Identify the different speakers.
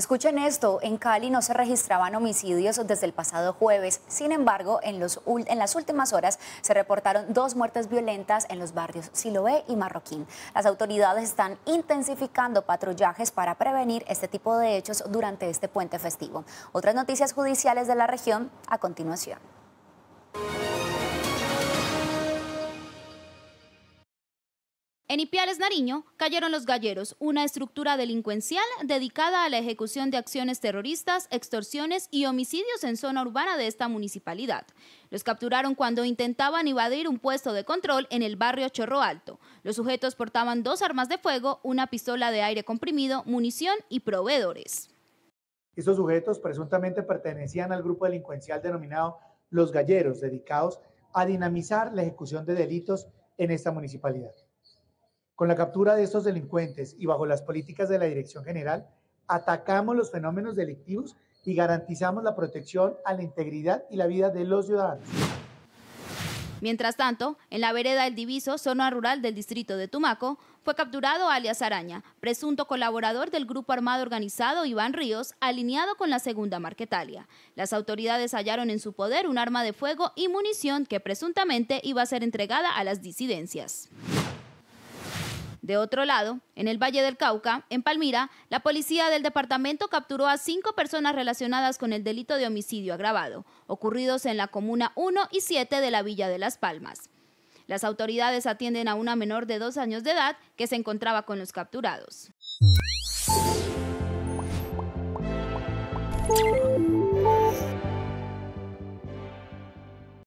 Speaker 1: Escuchen esto, en Cali no se registraban homicidios desde el pasado jueves, sin embargo, en, las últimas horas se reportaron dos muertes violentas en los barrios Siloé y Marroquín. Las autoridades están intensificando patrullajes para prevenir este tipo de hechos durante este puente festivo. Otras noticias judiciales de la región a continuación.
Speaker 2: En Ipiales, Nariño, cayeron los galleros, una estructura delincuencial dedicada a la ejecución de acciones terroristas, extorsiones y homicidios en zona urbana de esta municipalidad. Los capturaron cuando intentaban invadir un puesto de control en el barrio Chorro Alto. Los sujetos portaban dos armas de fuego, una pistola de aire comprimido, munición y proveedores.
Speaker 3: Estos sujetos presuntamente pertenecían al grupo delincuencial denominado Los Galleros, dedicados a dinamizar la ejecución de delitos en esta municipalidad. Con la captura de estos delincuentes y bajo las políticas de la Dirección General, atacamos los fenómenos delictivos y garantizamos la protección a la integridad y la vida de los ciudadanos.
Speaker 2: Mientras tanto, en la vereda El Diviso, zona rural del distrito de Tumaco, fue capturado alias Araña, presunto colaborador del grupo armado organizado Iván Ríos, alineado con la segunda Marquetalia. Las autoridades hallaron en su poder un arma de fuego y munición que presuntamente iba a ser entregada a las disidencias. De otro lado, en el Valle del Cauca, en Palmira, la policía del departamento capturó a cinco personas relacionadas con el delito de homicidio agravado, ocurridos en la comuna 1 y 7 de la Villa de Las Palmas. Las autoridades atienden a una menor de dos años de edad que se encontraba con los capturados.